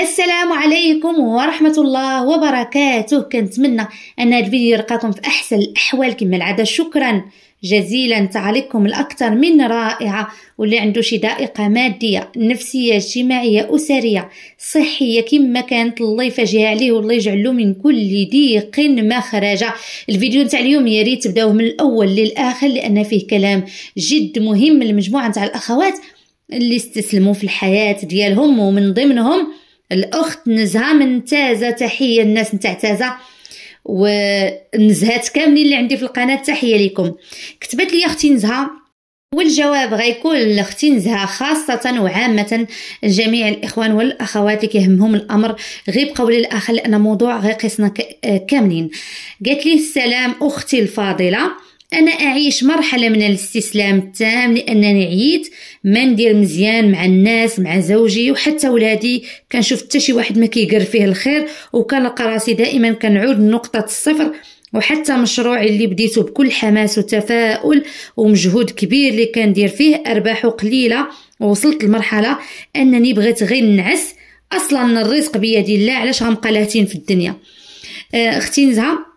السلام عليكم ورحمة الله وبركاته كنتمنى أن هذا الفيديو يلقاكم في أحسن الأحوال كما العادة شكرا جزيلا تعليقكم الأكثر من رائعة واللي عنده شي دائقة مادية نفسية اجتماعية أسرية صحية كما كانت الله يفاجئ عليه والله يجعله من كل ضيق مخرجة الفيديو نتاع اليوم يا ريت تبداوه من الأول للآخر لأن فيه كلام جد مهم لمجموعة نتاع الأخوات اللي استسلموا في الحياة ديالهم ومن ضمنهم الاخت نزهه من تازه تحيه الناس نتاع تازه ونزهات كاملين اللي عندي في القناه تحيه لكم كتبت لي اختي نزهه والجواب غيكون لاختي نزهه خاصه وعامه جميع الاخوان والاخوات اللي كيهمهم الامر غير بقاو الاخر لان موضوع غير قصنا آه، كاملين قالت لي السلام اختي الفاضله انا اعيش مرحله من الاستسلام التام لانني عييت ما ندير مزيان مع الناس مع زوجي وحتى ولادي كنشوف حتى شي واحد ما كيقر فيه الخير وكنلقى راسي دائما كنعود لنقطه الصفر وحتى مشروعي اللي بديته بكل حماس وتفاؤل ومجهود كبير اللي كندير فيه ارباحه قليله ووصلت لمرحله انني بغيت غير نعس اصلا الرزق بيد الله علاش غنبقى لاهتين في الدنيا آه، اختي نزهه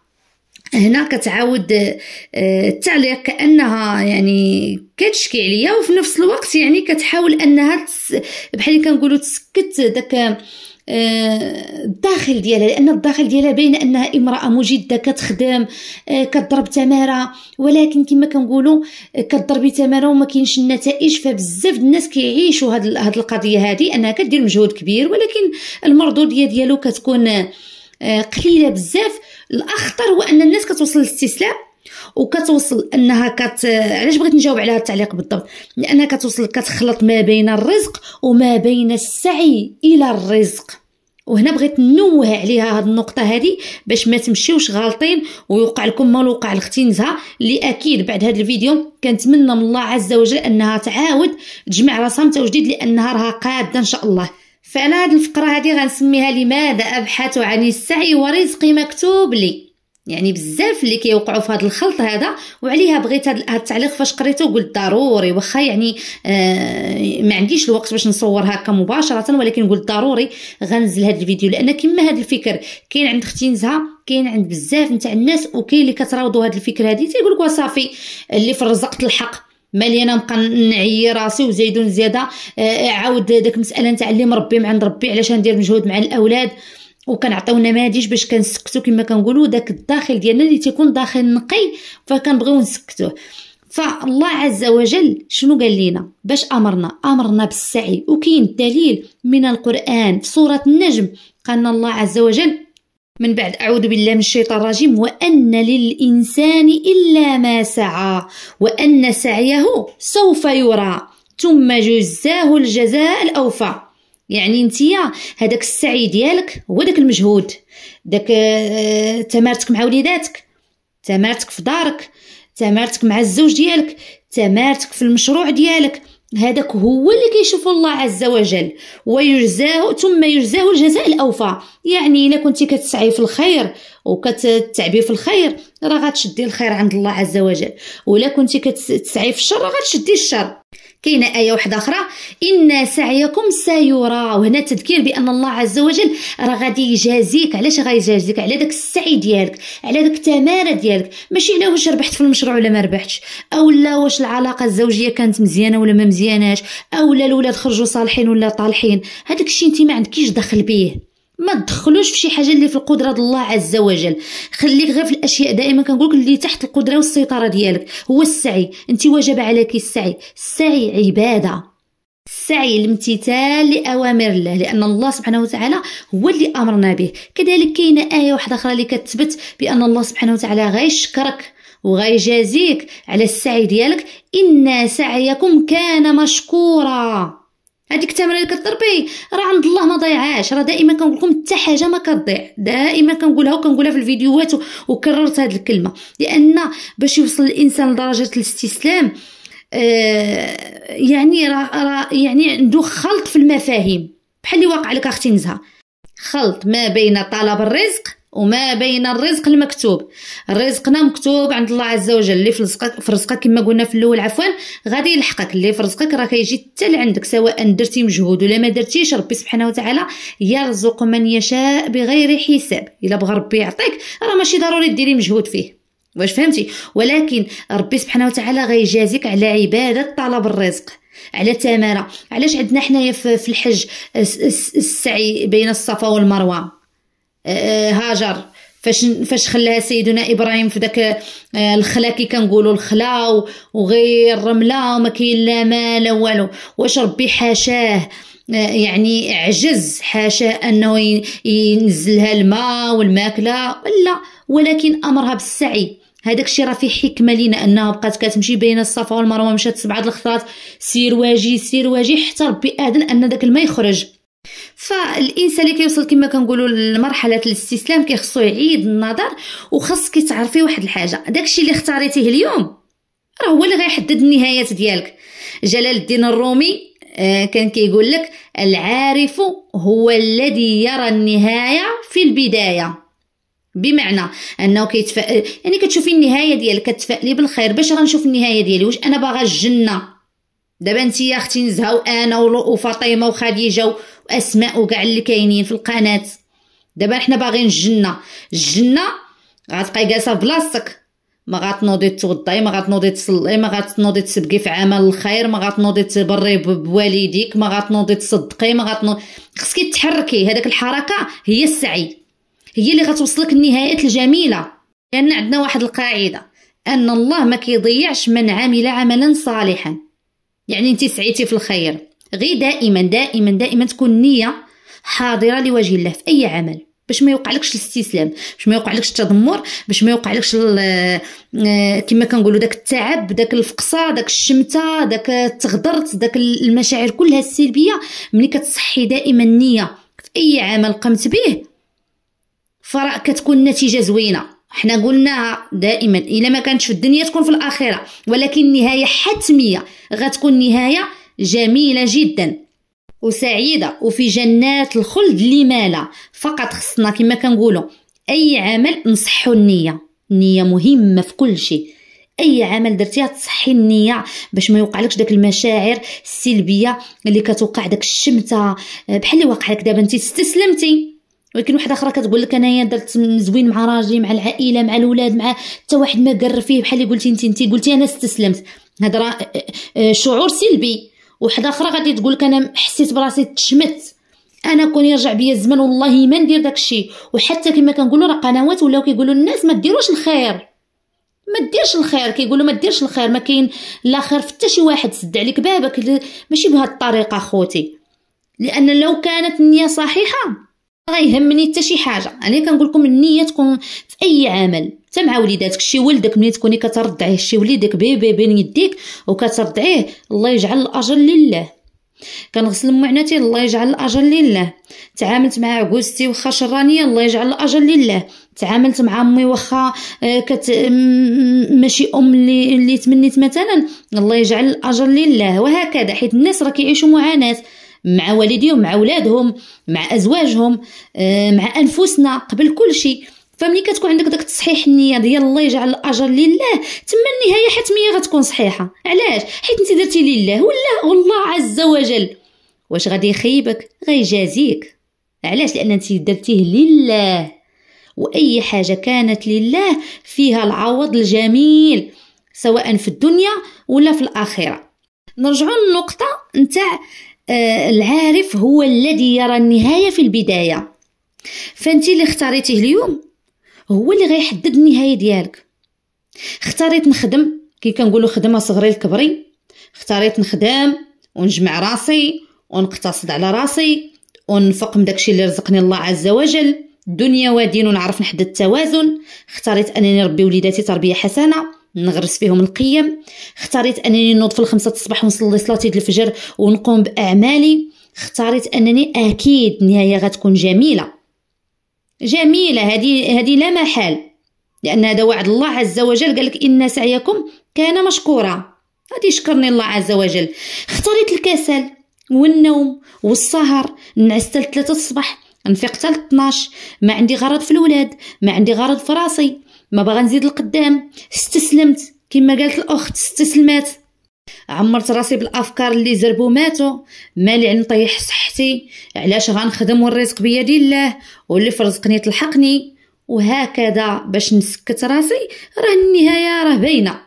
هنا كتعاود آه، التعليق كانها يعني كتشكي عليا وفي نفس الوقت يعني كتحاول انها تس... بحال اللي كنقولوا تسكت داك آه، الداخل ديالها لان الداخل ديالها بين انها امراه مجده كتخدم آه، كتضرب تماره ولكن كما كنقولوا كتضربي تماره وما كاينش النتائج فبزاف الناس كيعيشوا هذه هاد القضيه هذه انها كدير مجهود كبير ولكن المردوديه ديالو كتكون قليله بزاف الاخطر هو ان الناس كتوصل للاستسلام وكتوصل انها كت علاش بغيت نجاوب على هذا التعليق بالضبط لانها كتوصل كتخلط ما بين الرزق وما بين السعي الى الرزق وهنا بغيت نوه عليها هاد النقطة هذه باش ما تمشيوش غالطين ويوقع لكم ما وقع لختي نزهة اللي أكيد بعد هاد الفيديو كنتمنى من الله عز وجل أنها تعاود تجمع راسها من لأنها راها قادة إن شاء الله فانا هاد الفقره هادي غنسميها لماذا ابحث عن السعي ورزقي مكتوب لي يعني بزاف اللي كيوقعوا في هذا الخلط هذا وعليها بغيت هذا التعليق فاش قريته قلت ضروري واخا يعني آه ما عنديش الوقت باش نصور هكا مباشره ولكن قلت ضروري غنزل هذا الفيديو لان كما هذا الفكر كاين عند اختي نزهه كاين عند بزاف نتاع الناس وكاين اللي كتراودوا هذا الفكر هذه تيقول لك صافي اللي في الرزق الحق مالي انا نبقى نعي راسي وزايدون زياده آه، عاود داك المساله نتاع اللي مربي مع ربي علاش ندير مجهود مع الاولاد وكنعطيو نماذج باش كنسكتو كما كنقولوا داك الداخل ديالنا اللي تيكون داخل نقي فكنبغيو نسكتوه فالله عز وجل شنو قال لنا باش امرنا امرنا بالسعي وكاين دليل من القران في سوره النجم قالنا الله عز وجل من بعد أعوذ بالله من الشيطان الرجيم وأن للإنسان إلا ما سعى وأن سعيه سوف يرى ثم جزاه الجزاء الأوفى يعني نتيا هذاك السعي ديالك هو داك المجهود داك آه، تمارتك مع وليداتك تمارتك في دارك تمارتك مع الزوج ديالك تمارتك في المشروع ديالك هذاك هو اللي كيشوفو الله عز وجل ويجزاه ثم يجزاه الجزاء الاوفى يعني الا كنتي كتسعي في الخير وكتتعبي في الخير راه غتشدي الخير عند الله عز وجل ولا كنتي كتسعي في الشر راه غتشدي الشر كاينه ايه واحده اخرى ان سعيكم سيرى وهنا تذكير بان الله عز وجل راه غادي يجازيك علاش غايجازيك على داك السعي ديالك على داك التماره ديالك ماشي على واش ربحت في المشروع ولا ما ربحتش اولا واش العلاقه الزوجيه كانت مزيانه ولا ما مزياناش اولا الاولاد الولاد خرجوا صالحين ولا طالحين هذاك الشيء انت ما عندكيش دخل بيه ما تدخلوش في شي حاجه اللي في القدره ديال الله عز وجل خليك غير في الاشياء دائما كنقولك اللي تحت القدره والسيطره ديالك هو السعي انت وجب عليك السعي السعي عباده السعي الامتثال لأوامر الله لأن الله سبحانه وتعالى هو اللي أمرنا به كذلك كاينة آية واحدة أخرى اللي كتثبت بأن الله سبحانه وتعالى غيشكرك وغيجازيك على السعي ديالك إن سعيكم كان مشكورا هذيك التمره اللي كتضربي راه عند الله ما ضيعاش راه دائما كنقول لكم حتى حاجه ما كتضيع دائما كنقولها وكنقولها في الفيديوهات وكررت هذه الكلمه لان باش يوصل الانسان لدرجه الاستسلام آه يعني راه را يعني عنده خلط في المفاهيم بحال اللي واقع لك اختي نزهه خلط ما بين طلب الرزق وما بين الرزق المكتوب رزقنا مكتوب عند الله عز وجل اللي في رزقك في رزقك كما قلنا في الاول عفوا غادي يلحقك اللي في رزقك راه كيجي حتى لعندك سواء درتي مجهود ولا ما درتيش ربي سبحانه وتعالى يرزق من يشاء بغير حساب الا بغى ربي يعطيك راه ماشي ضروري ديري مجهود فيه واش فهمتي ولكن ربي سبحانه وتعالى غيجازيك على عباده طلب الرزق على تماره علاش عندنا حنايا في الحج السعي بين الصفا والمروه هاجر فاش فاش خلاها سيدنا ابراهيم في داك آه، الخلا كي كنقولوا الخلا وغير الرمله وما كاين لا ما لا والو واش ربي حاشاه آه، يعني عجز حاشاه انه ينزلها الماء والماكله لا ولكن امرها بالسعي هذاك الشيء راه فيه حكمه لينا انها بقات كتمشي بين الصفا والمروه مشات سبعه د الخطرات سير واجي سير واجي حتى ربي اذن ان داك الماء يخرج فالانسان اللي كيوصل كما كنقولوا لمرحله الاستسلام كيخصو يعيد النظر وخاص كيتعرفي واحد الحاجه داكشي اللي اختاريتيه اليوم راه هو اللي غيحدد النهايات ديالك جلال الدين الرومي آه، كان كيقول لك العارف هو الذي يرى النهايه في البدايه بمعنى انه كيتف آه، يعني كتشوفي النهايه ديالك كتفائلي بالخير باش غنشوف النهايه ديالي واش انا باغا الجنه دابا انت يا اختي نزهه وانا وفاطمه وخديجه واسماء وكاع اللي كاينين في القناه دابا حنا باغيين الجنه الجنه غتبقاي جالسه بلاصتك ما غتنوضي توضي ما غتنوضي تصلي ما غتنوضي تسبقي في عمل الخير ما غتنوضي تبري بوالديك ما غتنوضي تصدقي ما غتنوضي خصك تحركي هذاك الحركه هي السعي هي اللي غتوصلك النهايات الجميله لان عندنا واحد القاعده ان الله ما كيضيعش من عمل عملا صالحا يعني انت سعيتي في الخير غي دائما دائما دائما تكون نية حاضره لوجه الله في اي عمل باش ما يوقعلكش الاستسلام باش ما يوقعلكش التذمر باش ما يوقعلكش آه، آه، كما كنقولوا داك التعب داك الفقصه داك الشمته داك تغدرت داك المشاعر كلها السلبيه ملي كتصحي دائما النيه في اي عمل قمت به فراه كتكون النتيجه زوينه حنا قلناها دائما الا ما كانتش في الدنيا تكون في الاخره ولكن نهايه حتميه غتكون نهايه جميلة جدا وسعيدة وفي جنات الخلد اللي مالا فقط خصنا كما كنقولوا أي عمل نصحو النية النية مهمة في كل شيء اي عمل درتيها تصحي النيه باش ما يوقعلكش داك المشاعر السلبيه اللي كتوقع داك الشمته بحال اللي وقع لك دابا انت استسلمتي ولكن واحده اخرى كتقول لك انايا درت زوين مع راجلي مع العائله مع الولاد مع حتى واحد ما قر فيه بحال اللي قلتي انت انت قلتي انا استسلمت هذا آه، آه، آه، شعور سلبي وحده اخرى غادي تقول لك انا حسيت براسي تشمت انا كون يرجع بيا الزمن والله ما ندير داكشي وحتى كما كنقولوا راه قنوات ولاو كيقولوا الناس ما ديروش الخير ما ديرش الخير كيقولوا ما ديرش الخير ما كاين لا خير في حتى شي واحد سد عليك بابك ماشي بهاد الطريقه خوتي لان لو كانت النيه صحيحه غيهمني حتى شي حاجه انا كنقول لكم النيه تكون في اي عمل حتى مع وليداتك شي ولدك ملي تكوني كترضعيه شي وليدك بيبي بين يديك وكترضعيه الله يجعل الاجر لله كنغسل معناتي الله يجعل الاجر لله تعاملت مع عجوزتي واخا شرانيه الله يجعل الاجر لله تعاملت مع امي واخا آه، كت ماشي ام اللي اللي تمنيت مثلا الله يجعل الاجر لله وهكذا حيت الناس راه كيعيشوا معاناه مع والديهم مع ولادهم مع ازواجهم آه، مع انفسنا قبل كل شيء فملي كتكون عندك داك تصحيح النيه ديال الله يجعل الاجر لله تما النهايه حتميه غتكون صحيحه علاش حيت انت درتي لله ولا والله عز وجل واش غادي يخيبك غيجازيك علاش لان انت درتيه لله واي حاجه كانت لله فيها العوض الجميل سواء في الدنيا ولا في الاخره نرجعوا للنقطه نتاع آه، العارف هو الذي يرى النهايه في البدايه فانت اللي اختاريتيه اليوم هو اللي غيحدد النهايه ديالك اختاريت نخدم كي كنقولوا خدمه صغري لكبري اختاريت نخدم ونجمع راسي ونقتصد على راسي ونفق من داكشي اللي رزقني الله عز وجل الدنيا ودين ونعرف نحدد التوازن اختاريت انني نربي وليداتي تربيه حسنه نغرس فيهم القيم اختاريت انني نوض في الخمسة الصباح ونصلي صلاتي الفجر ونقوم باعمالي اختاريت انني اكيد النهايه غتكون جميله جميله هذه هذه لا محال لان هذا وعد الله عز وجل قال لك ان سعيكم كان مشكورا غادي يشكرني الله عز وجل اختاريت الكسل والنوم والسهر نعس حتى 3 الصباح نفيق حتى 12 ما عندي غرض في الولاد ما عندي غرض في راسي ما باغا نزيد القدام استسلمت كما قالت الاخت استسلمات عمرت راسي بالافكار اللي زربو ماتو مالي عن نطيح صحتي علاش غنخدم والرزق بيد الله واللي فرزقني تلحقني وهكذا باش نسكت راسي راه النهايه راه باينه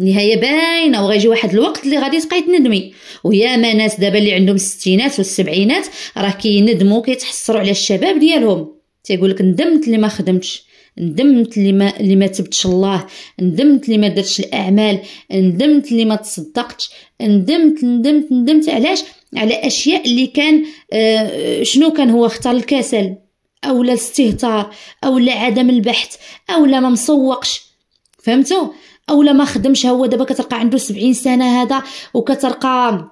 النهايه باينه وغيجي واحد الوقت اللي غادي تبقاي تندمي ويا ما ناس دابا اللي عندهم الستينات والسبعينات راه كيندموا كيتحسروا على الشباب ديالهم تيقول لك ندمت اللي ما خدمتش ندمت اللي ما اللي ما تبتش الله ندمت اللي ما درتش الاعمال ندمت اللي ما تصدقتش ندمت ندمت ندمت علاش على اشياء اللي كان آه شنو كان هو اختار الكسل او لا الاستهتار او لا عدم البحث او لا ما مصوقش فهمتوا او لا ما خدمش هو دابا كتلقى عنده سبعين سنه هذا وكترقى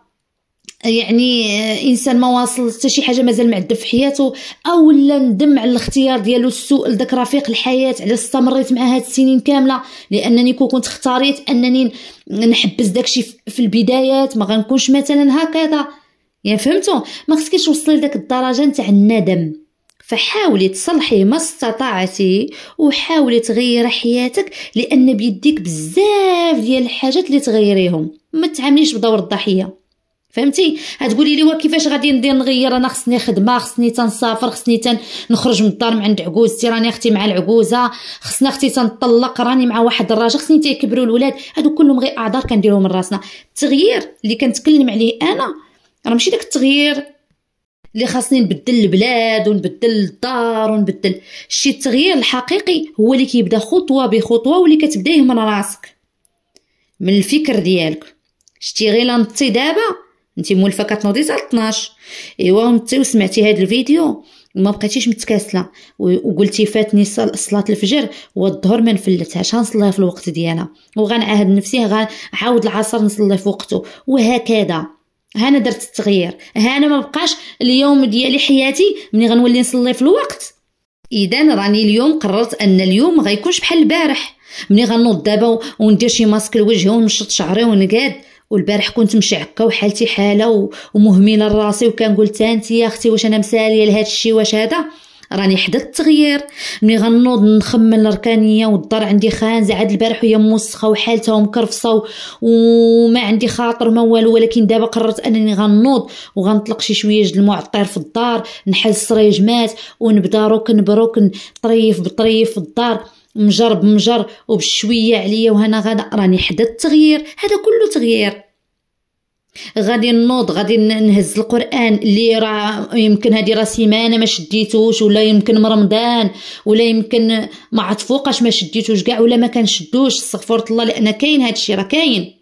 يعني آه، انسان ما واصل حتى شي حاجه مازال معدب في حياته اولا ندم على الاختيار ديالو السوء لذاك رفيق الحياه على استمريت مع هاد السنين كامله لانني كون كنت اختاريت انني نحبس داكشي في البدايات ما غنكونش مثلا هكذا يا يعني فهمتوا ما خصكيش توصلي لداك الدرجه نتاع الندم فحاولي تصلحي ما استطعتي وحاولي تغيري حياتك لان بيديك بزاف ديال الحاجات اللي تغيريهم ما تعامليش بدور الضحيه فهمتي هتقولي لي كيفاش غادي ندير نغير انا خصني خدمه خصني تنسافر خصني تنخرج من الدار من عند عجوزتي راني اختي مع العجوزه خصنا اختي تنطلق راني مع واحد الراجل خصني تيكبروا الولاد هادو كلهم غير اعذار كنديرهم من راسنا التغيير اللي كنتكلم عليه انا راه ماشي داك التغيير اللي خاصني نبدل البلاد ونبدل الدار ونبدل شي التغيير الحقيقي هو اللي كيبدا خطوه بخطوه واللي كتبدايه من راسك من الفكر ديالك شتي غير نطي دابا انت مولفه كتنوضي حتى 12 ايوا انت وسمعتي هذا الفيديو ما بقيتيش متكاسله وقلتي فاتني صلاه الفجر والظهر ما نفلتهاش غنصليها في الوقت ديالها وغنعهد نفسي غنعاود العصر نصلي في وقته وهكذا هانا درت التغيير هانا ما بقاش اليوم ديالي حياتي ملي غنولي نصلي في الوقت اذا راني اليوم قررت ان اليوم غيكونش بحال البارح ملي غنوض دابا وندير شي ماسك لوجهي ونشط شعري ونقاد والبارح كنت مشعكه وحالتي حاله ومهمله لراسي قلت تانتي يا اختي واش انا مساليه لهذا الشيء واش هذا راني حدث التغيير ملي غنوض نخمن الركانيه والدار عندي خانزه عاد البارح وهي موسخه وحالتها ومكرفصه وما عندي خاطر ما والو ولكن دابا قررت انني غنوض وغنطلق شي شويه جد المعطر في الدار نحل مات ونبدا ركن بركن طريف بطريف في الدار مجر بمجر وبشويه عليا وهنا غدا راني حدا التغيير هذا كله تغيير غادي نوض غادي نهز القران اللي راه يمكن هذه راه سيمانه ما شديتوش ولا يمكن رمضان ولا يمكن ما فوقاش ما شديتوش كاع ولا ما كنشدوش استغفر الله لان كاين هذا الشيء راه كاين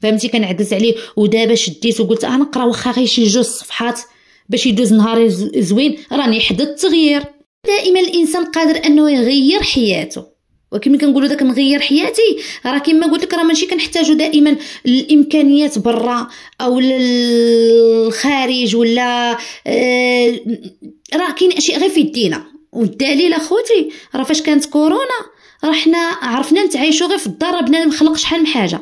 فهمتي كنعكز عليه ودابا شديت وقلت انا نقرا واخا غير شي جوج صفحات باش يدوز نهاري زوين راني حدا التغيير دائما الانسان قادر انه يغير حياته وكما كنقولوا داك نغير حياتي راه كما قلت لك راه ماشي كنحتاجوا دائما الامكانيات برا او الخارج ولا آه، راه كاين اشياء غير في يدينا والدليل اخوتي راه فاش كانت كورونا راه حنا عرفنا نتعايشوا غير في الدار بنا نخلق شحال من حاجه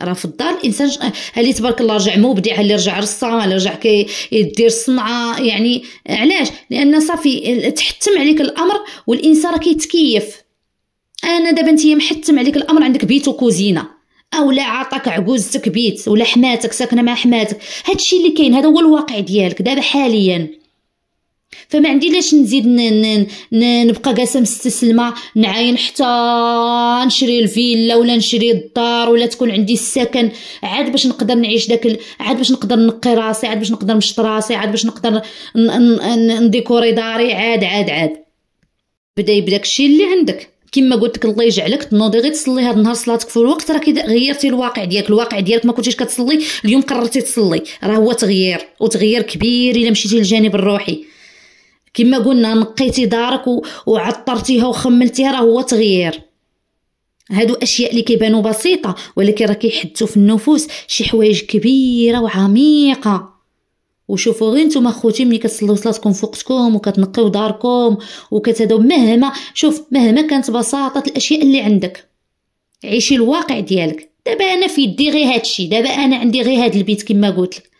راه في الدار الانسان اللي تبارك الله رجع مبدع اللي رجع رسام اللي رجع كيدير صنعه يعني علاش لان صافي تحتم عليك الامر والانسان راه كيتكيف انا دابا انت محتم عليك الامر عندك بيت وكوزينه او لا عطاك عجوزتك بيت ولا حماتك ساكنه مع حماتك هادشي اللي كاين هذا هو الواقع ديالك دابا حاليا فما عندي لاش نزيد نبقى جالسه مستسلمه نعاين حتى نشري الفيلا ولا نشري الدار ولا تكون عندي السكن عاد باش نقدر نعيش داك عاد باش نقدر نقي راسي عاد باش نقدر نشط راسي عاد باش نقدر نديكوري داري عاد عاد عاد بدا يبداك الشيء اللي عندك كما قلت لك الله يجعلك تنوضي غير تصلي هذا النهار صلاتك في الوقت راك غيرتي الواقع ديالك الواقع ديالك ما كنتيش كتصلي اليوم قررتي تصلي راه هو تغيير وتغيير كبير الا مشيتي للجانب الروحي كما قلنا نقيتي دارك وعطرتيها وخملتيها راه هو تغيير هادو اشياء اللي كيبانو بسيطه ولكن راه كيحدثوا في النفوس شي حوايج كبيره وعميقه وشوفوا غير نتوما خوتي ملي كتصلوا صلاتكم فوقتكم وكتنقيو داركم وكتهداو مهما شوف مهما كانت بساطه الاشياء اللي عندك عيشي الواقع ديالك دابا انا في يدي غير هادشي دابا انا عندي غير هاد البيت كما قلت لك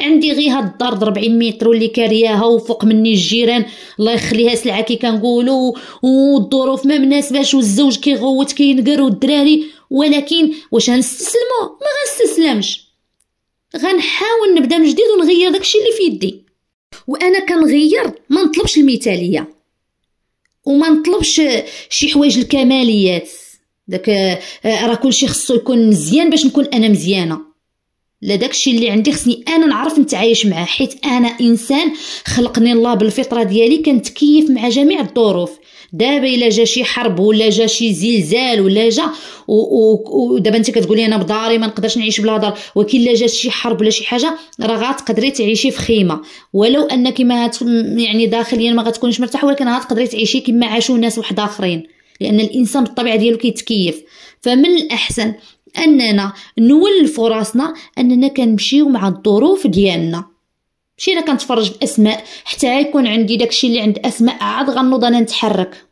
عندي غير هاد الدار د 40 متر واللي كارياها وفوق مني الجيران الله يخليها سلعه كي كنقولوا والظروف ما مناسباش والزوج كيغوت كينقر والدراري ولكن واش غنستسلمو ما غنستسلمش غنحاول نبدا من جديد ونغير داكشي اللي في يدي وانا كنغير ما نطلبش المثاليه وما نطلبش شي حوايج الكماليات داك آه، راه كلشي خصو يكون مزيان باش نكون انا مزيانه لا داكشي اللي عندي خصني انا نعرف نتعايش معاه حيت انا انسان خلقني الله بالفطره ديالي كنتكيف مع جميع الظروف دابا الا جا شي حرب ولا جا شي زلزال ولا جا ودابا انت كتقولي انا بداري ما نقدرش نعيش بلا دار ولكن الا جات شي حرب ولا شي حاجه راه غتقدري تعيشي في خيمه ولو انك ما يعني داخليا ما غتكونيش مرتاحه ولكن غتقدري تعيشي كما عاشوا ناس واحد اخرين لان الانسان بالطبيعه ديالو كيتكيف فمن الاحسن اننا نولف راسنا اننا كنمشيو مع الظروف ديالنا ماشي انا كنتفرج في اسماء حتى يكون عندي داكشي اللي عند اسماء عاد غنوض انا نتحرك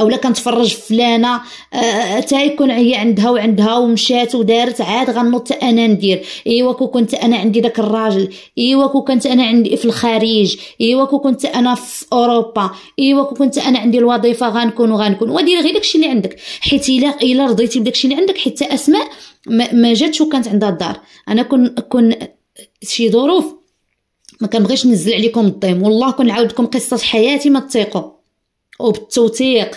او لا كنتفرج فلانه حتى آه، يكون هي عندها وعندها ومشات ودارت عاد غنوض انا ندير ايوا كو كنت انا عندي داك الراجل ايوا كو كنت انا عندي في الخارج ايوا كو كنت انا في اوروبا ايوا كو كنت انا عندي الوظيفه غنكون وغنكون وديري غير داكشي اللي عندك حيت الا الا رضيتي بداكشي اللي عندك حيت اسماء ما جاتش وكانت عندها الدار انا كون كون شي ظروف ما كنبغيش ننزل عليكم الضيم والله كنعاودكم قصه حياتي ما تثيقوا وبالتوثيق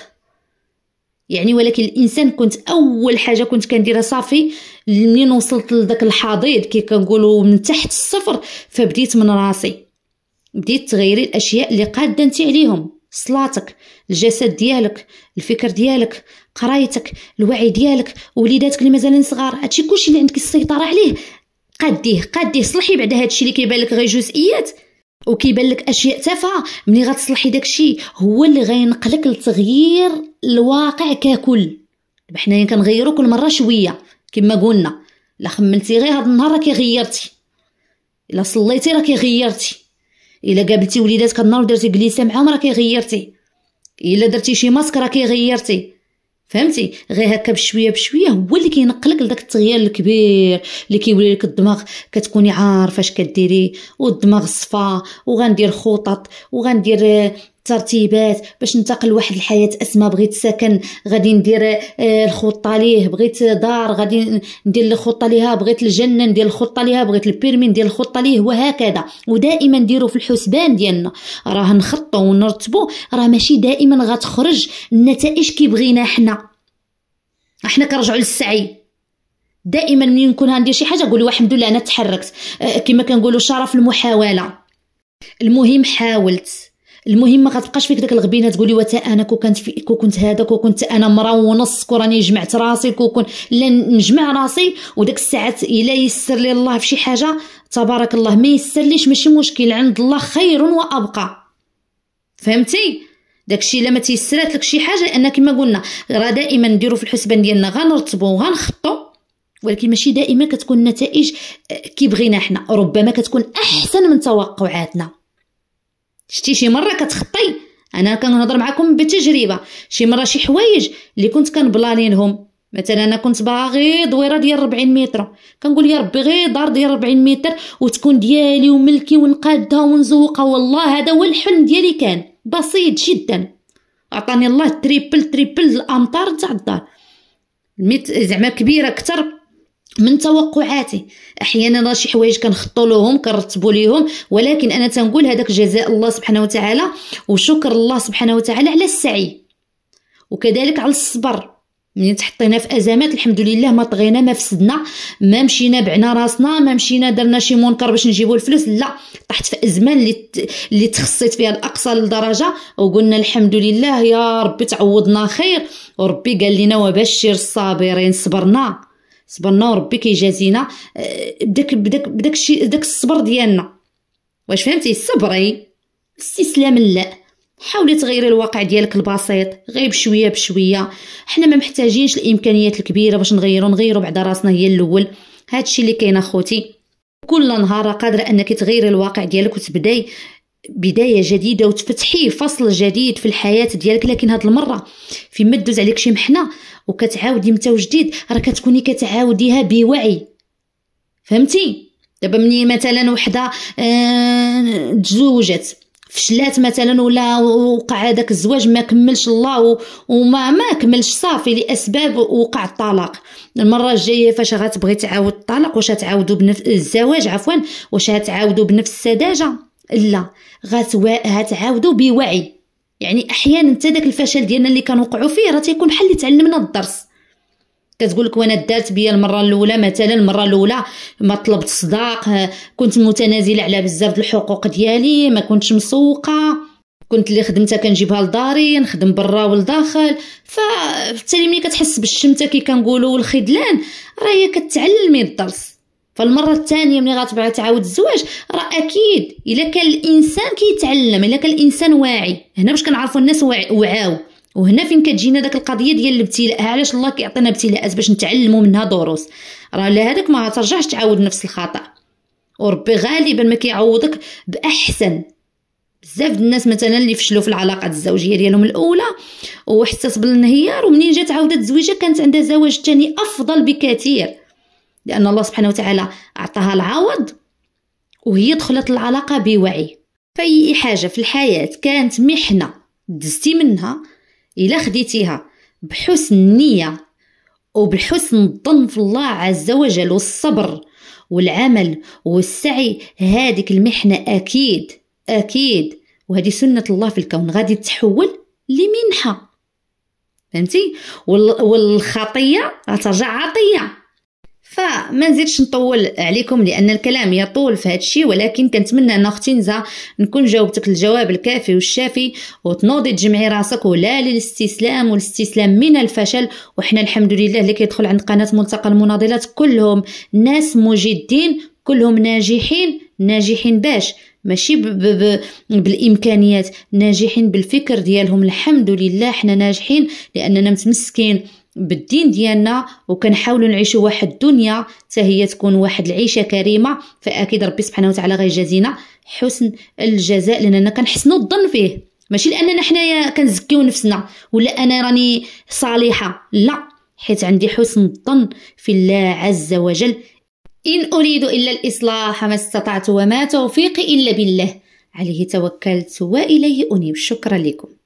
يعني ولكن الانسان كنت اول حاجه كنت كنديرها صافي منين وصلت لذاك الحضيض كي كنقولوا من تحت الصفر فبديت من راسي بديت تغيري الاشياء اللي قاده انت عليهم صلاتك الجسد ديالك الفكر ديالك قرايتك الوعي ديالك وليداتك اللي مازالين صغار هادشي كلشي اللي عندك السيطره عليه قديه قديه صلحي بعد هادشي اللي كيبان لك غير جزئيات وكيبان لك اشياء تافهه ملي غتصلحي داكشي هو اللي غينقلك لتغيير الواقع ككل دابا حنايا كنغيرو كل مره شويه كما قلنا الا خملتي غير هاد النهار راكي غيرتي الا صليتي راكي غيرتي الا قابلتي وليداتك النهار ودرتي جليسه معاهم راكي غيرتي الا درتي شي ماسك راكي غيرتي فهمتي غير هكا بشويه بشويه هو اللي كينقلك لداك التغيير الكبير اللي كيولي لك الدماغ كتكوني عارفه اش كديري والدماغ صفا وغندير خطط وغندير ترتيبات باش ننتقل لواحد الحياه اسماء بغيت سكن غادي ندير آه، الخطه ليه بغيت دار غادي ندير الخطه ليها بغيت الجنه ندير الخطه ليها بغيت البيرمي ندير الخطه ليه وهكذا ودائما نديرو في الحسبان ديالنا راه نخطو ونرتبو راه ماشي دائما غتخرج النتائج كي بغينا حنا احنا كنرجعوا للسعي دائما ملي نكون غندير شي حاجه نقول الحمد لله انا تحركت آه، كما كنقولوا شرف المحاوله المهم حاولت المهم ما كتبقاش فيك داك الغبينه تقولي وتا انا كو كنت في كو كنت هذاك كو كنت انا مرا ونص كو راني جمعت راسي كو كون لا نجمع راسي وداك الساعات الا يسر لي الله في شي حاجه تبارك الله ما يسرليش ماشي مشكل عند الله خير وابقى فهمتي داكشي الا ما تيسرات لك شي حاجه لان كما قلنا راه دائما نديرو في الحسبان ديالنا غنرتبو وغنخطو ولكن ماشي دائما كتكون النتائج آه، كيبغينا حنا ربما كتكون احسن من توقعاتنا شتي شي مره كتخطي انا كنهضر معكم بتجربه شي مره شي حوايج اللي كنت كنبلانينهم مثلا انا كنت باغي دويره ديال 40 متر كنقول يا ربي غير دار ديال 40 متر وتكون ديالي وملكي ونقادها ونزوقها والله هذا هو الحلم ديالي كان بسيط جدا عطاني الله تريبل تريبل الامطار تاع الدار زعما كبيره اكثر من توقعاتي احيانا راه شي حوايج كنخطو لهم كنرتبوا ليهم ولكن انا تنقول هذاك جزاء الله سبحانه وتعالى وشكر الله سبحانه وتعالى على السعي وكذلك على الصبر ملي تحطينا في ازمات الحمد لله ما طغينا ما فسدنا ما مشينا بعنا راسنا ما مشينا درنا شي منكر باش نجيبوا الفلوس لا طحت في ازمه اللي اللي تخصيت فيها الاقصى لدرجه وقلنا الحمد لله يا ربي تعوضنا خير وربي قال لنا وبشر الصابرين صبرنا صبرنا وربي كيجازينا آه، بداك بداك بداك الشيء داك الصبر ديالنا واش فهمتي صبري استسلام لا حاولي تغيري الواقع ديالك البسيط غير بشويه بشويه حنا ما محتاجينش الامكانيات الكبيره باش نغيرو نغيرو بعدا راسنا هي الاول هادشي اللي كاين اخوتي كل نهار قادره انك تغيري الواقع ديالك وتبداي بداية جديدة وتفتحي فصل جديد في الحياة ديالك لكن هاد المرة فيما دوز عليك شي محنة وكتعاودي متى وجديد راه كتكوني كتعاوديها بوعي فهمتي دابا مني مثلا وحدة آه تزوجت فشلات مثلا ولا وقع هذاك الزواج ما كملش الله وما ما كملش صافي لاسباب وقع الطلاق المره الجايه فاش غتبغي تعاود الطلاق واش غتعاودو بنفس الزواج عفوا واش غتعاودو بنفس السذاجه لا غتعاودوا بوعي يعني احيانا حتى داك الفشل ديالنا اللي كنوقعوا فيه راه تيكون بحال اللي تعلمنا الدرس كتقول لك وانا دارت بيا المره الاولى مثلا المره الاولى ما طلبت صداق كنت متنازله على بزاف د الحقوق ديالي ما كنتش مسوقه كنت اللي خدمتها كنجيبها لداري نخدم برا ولداخل فبالتالي ملي كتحس بالشمته كي كنقولوا والخذلان راه هي كتعلمي الدرس فالمره الثانيه ملي غتبغي تعاود الزواج راه اكيد الا كان الانسان كيتعلم الا كان الانسان واعي هنا باش كنعرفوا الناس وعاو وهنا فين كتجينا داك القضيه ديال الابتلاء علاش الله كيعطينا ابتلاءات باش نتعلموا منها دروس راه لهذاك ما غترجعش تعاود نفس الخطا وربي غالبا ما كيعوضك باحسن بزاف الناس مثلا اللي فشلوا في العلاقات الزوجيه ديالهم الاولى وحسات بالانهيار ومنين جات عاودت الزويجه كانت عندها زواج ثاني افضل بكثير لأن الله سبحانه وتعالى أعطاها العوض وهي دخلت العلاقة بوعي فأي حاجة في الحياة كانت محنة دزتي منها إلا خديتيها بحسن النية وبحسن الظن في الله عز وجل والصبر والعمل والسعي هذيك المحنة أكيد أكيد وهذه سنة الله في الكون غادي تحول لمنحة فهمتي والخطية غترجع عطية فما نزيدش نطول عليكم لان الكلام يطول في هذا الشيء ولكن كنتمنى ان اختي نزا نكون جاوبتك الجواب الكافي والشافي وتنوضي تجمعي راسك ولا للاستسلام والاستسلام من الفشل وحنا الحمد لله اللي كيدخل عند قناه ملتقى المناضلات كلهم ناس مجدين كلهم ناجحين ناجحين باش ماشي ب ب ب بالامكانيات ناجحين بالفكر ديالهم الحمد لله حنا ناجحين لاننا متمسكين بالدين ديالنا وكنحاولوا نعيشوا واحد الدنيا حتى هي تكون واحد العيشه كريمه فاكيد ربي سبحانه وتعالى غيجازينا حسن الجزاء لاننا كنحسنوا الظن فيه ماشي لاننا حنايا كنزكيو نفسنا ولا انا راني صالحه لا حيت عندي حسن الظن في الله عز وجل ان اريد الا الاصلاح ما استطعت وما توفيقي الا بالله عليه توكلت واليه انيب شكرا لكم